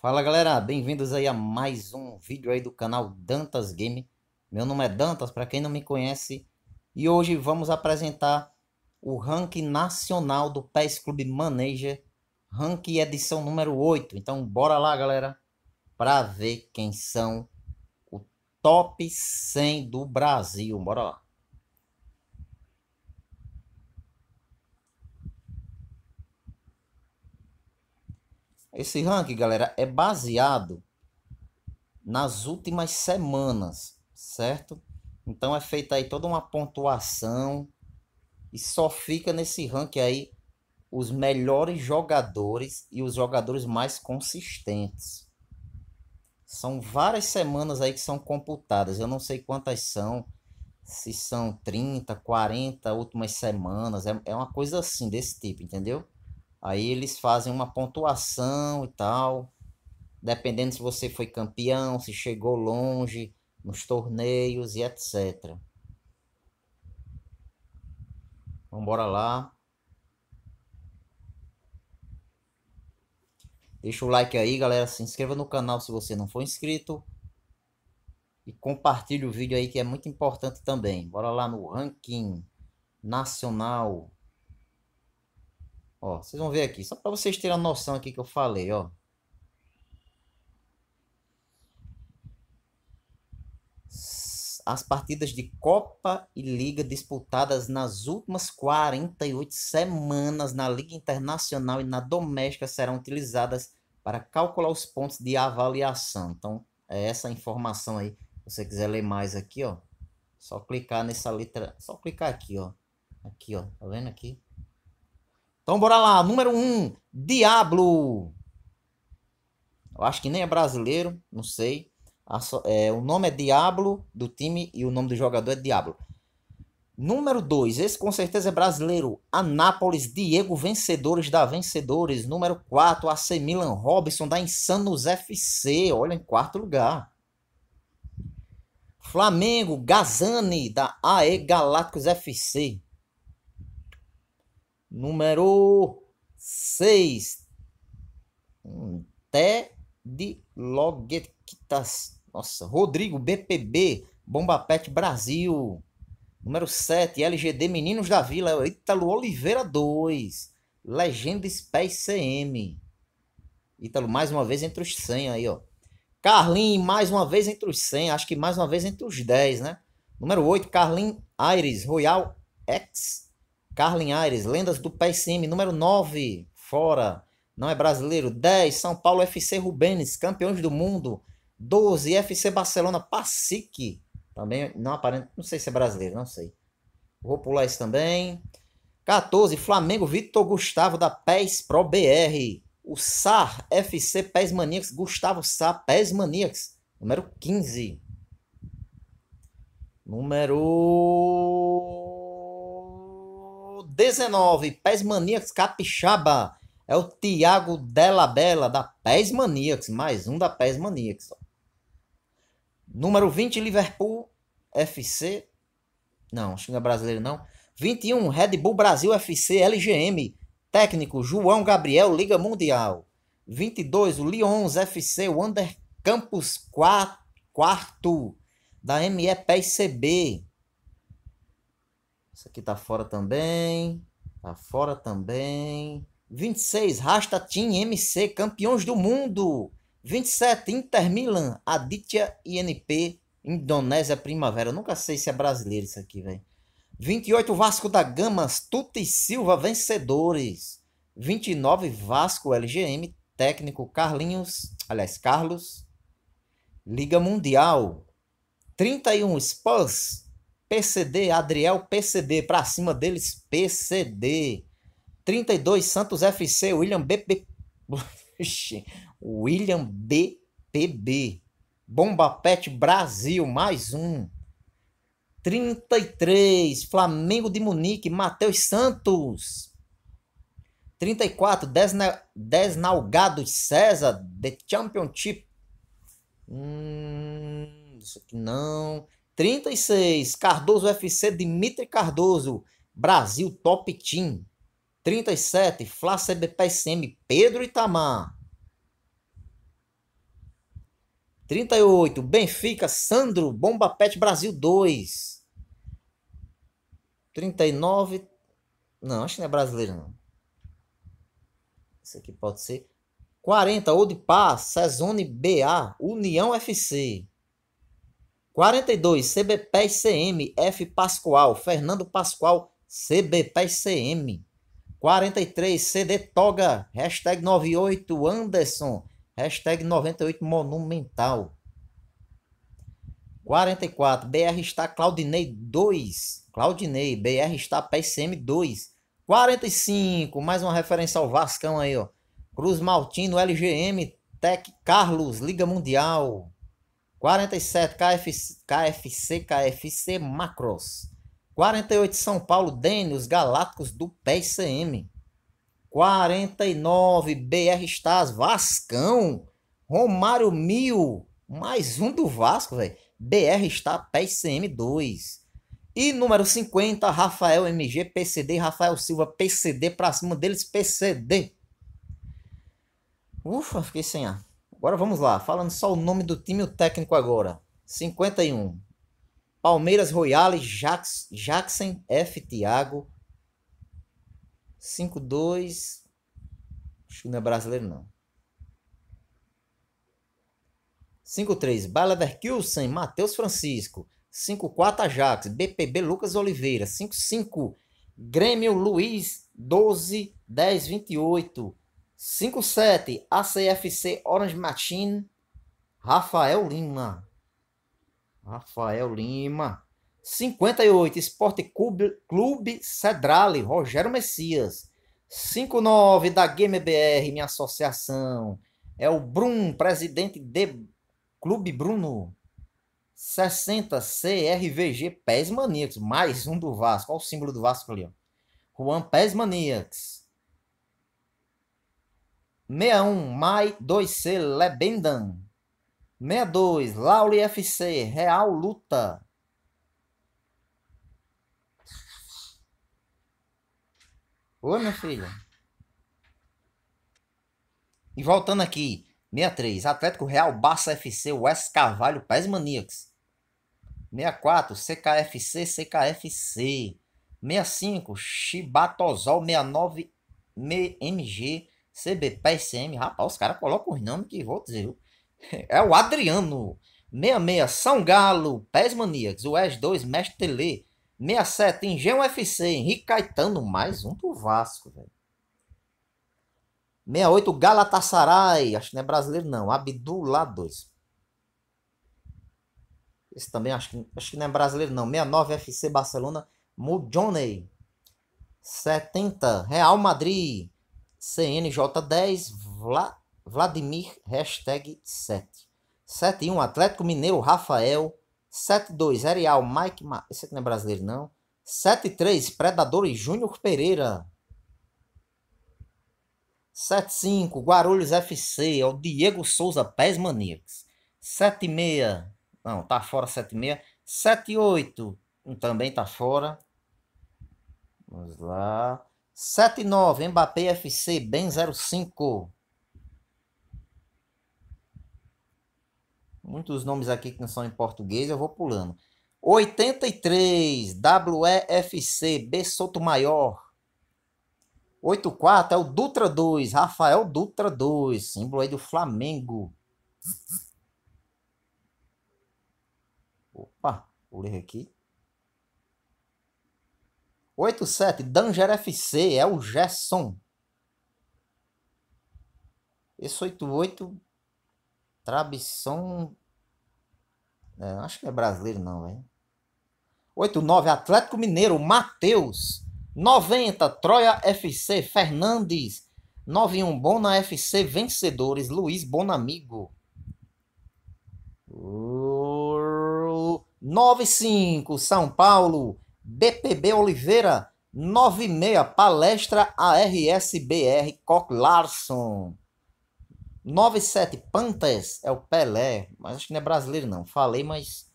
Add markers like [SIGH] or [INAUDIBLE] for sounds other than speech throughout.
Fala galera, bem-vindos aí a mais um vídeo aí do canal Dantas Game. Meu nome é Dantas, para quem não me conhece, e hoje vamos apresentar o ranking nacional do PES Clube Manager, ranking edição número 8. Então bora lá, galera, para ver quem são o top 100 do Brasil. Bora lá. Esse ranking, galera, é baseado nas últimas semanas, certo? Então é feita aí toda uma pontuação e só fica nesse ranking aí os melhores jogadores e os jogadores mais consistentes. São várias semanas aí que são computadas, eu não sei quantas são, se são 30, 40 últimas semanas, é, é uma coisa assim, desse tipo, entendeu? Aí eles fazem uma pontuação e tal, dependendo se você foi campeão, se chegou longe nos torneios e etc. Vamos embora então, lá. Deixa o like aí, galera. Se inscreva no canal se você não for inscrito. E compartilhe o vídeo aí que é muito importante também. Bora lá no ranking nacional. Ó, vocês vão ver aqui, só para vocês terem a noção aqui que eu falei, ó. As partidas de Copa e Liga disputadas nas últimas 48 semanas na Liga Internacional e na Doméstica serão utilizadas para calcular os pontos de avaliação. Então, é essa informação aí. Se você quiser ler mais aqui, ó, só clicar nessa letra, só clicar aqui, ó. Aqui, ó, tá vendo aqui? Então bora lá, número 1, um, Diablo. Eu acho que nem é brasileiro, não sei. É, o nome é Diablo do time e o nome do jogador é Diablo. Número 2, esse com certeza é brasileiro. Anápolis, Diego, vencedores da vencedores. Número 4, AC Milan Robson da Insanos FC. Olha, em quarto lugar. Flamengo, Gazani da AE Galácticos FC. Número 6. Té de Loguetas. Nossa, Rodrigo BPB, Bomba Pet Brasil. Número 7, LGD Meninos da Vila, Ítalo Oliveira 2. Legenda Pés CM. Ítalo, mais uma vez entre os 100 aí, ó. Carlin, mais uma vez entre os 100. Acho que mais uma vez entre os 10, né? Número 8, Carlin Aires, Royal X Carlin Aires, Lendas do PSM, número 9, fora. Não é brasileiro. 10, São Paulo FC Rubens, campeões do mundo. 12, FC Barcelona Pacique, Também não aparenta, não sei se é brasileiro, não sei. Vou pular isso também. 14, Flamengo Vitor Gustavo da PES Pro BR. O SAR FC PES Maníacos, Gustavo SAR PES Maníacos, número 15. Número 19, Pés Maníacos Capixaba. É o Tiago Della Bela, da Pés Maníacos. Mais um da Pés Maníacos. Número 20, Liverpool FC. Não, acho que não é brasileiro, não. 21, Red Bull Brasil FC LGM. Técnico, João Gabriel, Liga Mundial. 22, o Lyons FC Wander Campus 4, quarto da ME CB isso aqui tá fora também. Tá fora também. 26, Rasta Team MC, campeões do mundo. 27, Inter Milan, Aditya INP, Indonésia Primavera. nunca sei se é brasileiro isso aqui, velho. 28, Vasco da Gama, Tuta e Silva, vencedores. 29, Vasco LGM, técnico Carlinhos, aliás, Carlos. Liga Mundial. 31, Spurs, PCD, Adriel PCD, para cima deles PCD. 32 Santos FC, William BP. [LAUGHS] William BPB. Bomba Pet Brasil, mais um. 33 Flamengo de Munique, Matheus Santos. 34 Desna... Desnalgados César, The Championship. Hum, isso aqui não. 36, Cardoso FC, Dimitri Cardoso, Brasil Top Team. 37, Flá CBPSM, Pedro Itamar. 38, Benfica, Sandro, Bomba Pet Brasil 2. 39, não, acho que não é brasileiro não. Esse aqui pode ser. 40, Odipá, Paz, Sezone BA, União FC. 42, CBPES F Pascoal, Fernando Pascoal, CBPES 43, CD Toga, hashtag 98, Anderson, hashtag 98 Monumental. 44, BR está Claudinei 2, Claudinei, BR está PSM 2. 45, mais uma referência ao Vascão aí, ó. Cruz Maltino, LGM, Tec Carlos, Liga Mundial. 47 Kf, KFC, KFC Macros. 48 São Paulo Dene, os Galácticos do PSM. 49 BR Stars Vascão. Romário Mil, mais um do Vasco, velho. BR Star PSM 2. E número 50 Rafael MG PCD, Rafael Silva PCD pra cima deles PCD. Ufa, fiquei sem ar. Agora vamos lá, falando só o nome do time e o técnico agora. 51. Palmeiras Royale, Jax, Jackson F. Thiago. 52. Acho que não é brasileiro, não. 53. Balever Kilsen, Matheus Francisco. 54 Ajax, BPB Lucas Oliveira, 55 Grêmio Luiz 12 10 28 57, ACFC Orange Machine, Rafael Lima. Rafael Lima. 58, Esporte Clube, Clube Cedrale, Rogério Messias. 59, da GameBR, minha associação. É o Brum, presidente de Clube Bruno. 60, CRVG Pés Maníacos, mais um do Vasco. Olha o símbolo do Vasco ali. Juan Pés Maníacos. 61, Mai 2C, Lebendan. 62, Lauri FC, Real Luta. 62. Oi, minha filha. E voltando aqui, 63, Atlético Real, Barça FC, West Carvalho, Pés Maníacos. 64, CKFC, CKFC. 65, Chibatosol, 69, MG, CBPSM, rapaz, os caras colocam os nomes que vou dizer. [LAUGHS] É o Adriano, 66, São Galo, Pés Maníacos, s 2, Mestre Tele, 67, Engenho FC, Henrique Caetano, mais um do Vasco, velho. 68, Galatasaray, acho que não é brasileiro não, Abdullah 2. Esse também acho que, acho que não é brasileiro não, 69, FC Barcelona, Mujonei. 70, Real Madrid, CNJ10 Vla, Vladimir hashtag 7. 71 Atlético Mineiro Rafael. 72 Arial Mike. Ma... Esse aqui não é brasileiro, não. 73 Predadores Júnior Pereira. 75 Guarulhos FC. É o Diego Souza Pés Maníacos. 76. Não, tá fora 76. 78 também tá fora. Vamos lá. 79, Mbappé FC, Ben 05. Muitos nomes aqui que não são em português, eu vou pulando. 83, WEFC, B Soto Maior. 84 é o Dutra 2, Rafael Dutra 2, símbolo aí do Flamengo. Opa, pulei aqui. 87, Danger FC, é o Gerson. Esse 88, Trabisson. É, acho que é brasileiro, não, velho. 89, Atlético Mineiro, Matheus. 90, Troia FC, Fernandes. 91, Bona FC, vencedores, Luiz Bonamigo. Uh, 95, São Paulo. BPB Oliveira, 9h30, palestra ARSBR Koch Larson. 97 Panthers é o Pelé, mas acho que não é brasileiro não, falei, mas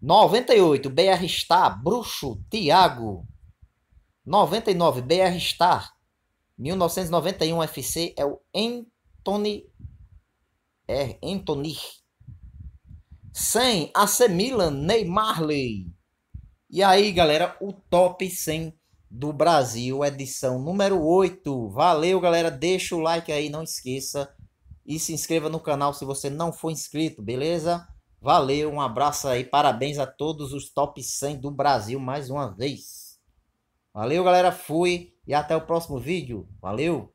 98 BR Star Bruxo Thiago. 99 BR Star 1991 FC é o Anthony é Anthony 100 AC Milan Neymarley e aí, galera, o top 100 do Brasil, edição número 8. Valeu, galera. Deixa o like aí, não esqueça. E se inscreva no canal se você não for inscrito, beleza? Valeu, um abraço aí. Parabéns a todos os top 100 do Brasil mais uma vez. Valeu, galera. Fui e até o próximo vídeo. Valeu!